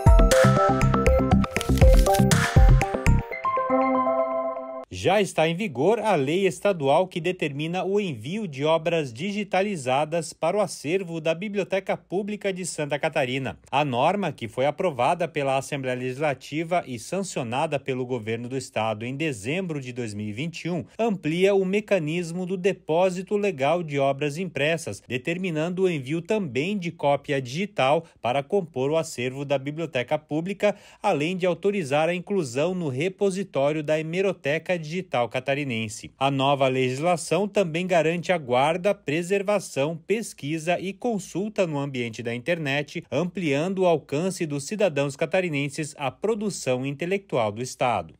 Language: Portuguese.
Thank you. Já está em vigor a lei estadual que determina o envio de obras digitalizadas para o acervo da Biblioteca Pública de Santa Catarina. A norma, que foi aprovada pela Assembleia Legislativa e sancionada pelo governo do estado em dezembro de 2021, amplia o mecanismo do depósito legal de obras impressas, determinando o envio também de cópia digital para compor o acervo da Biblioteca Pública, além de autorizar a inclusão no repositório da Hemeroteca digital catarinense. A nova legislação também garante a guarda, preservação, pesquisa e consulta no ambiente da internet, ampliando o alcance dos cidadãos catarinenses à produção intelectual do Estado.